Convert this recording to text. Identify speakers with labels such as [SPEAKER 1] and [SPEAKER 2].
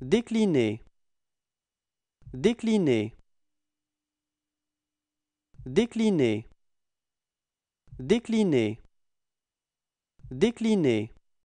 [SPEAKER 1] Décliner. Décliner. Décliner. Décliner. Décliner.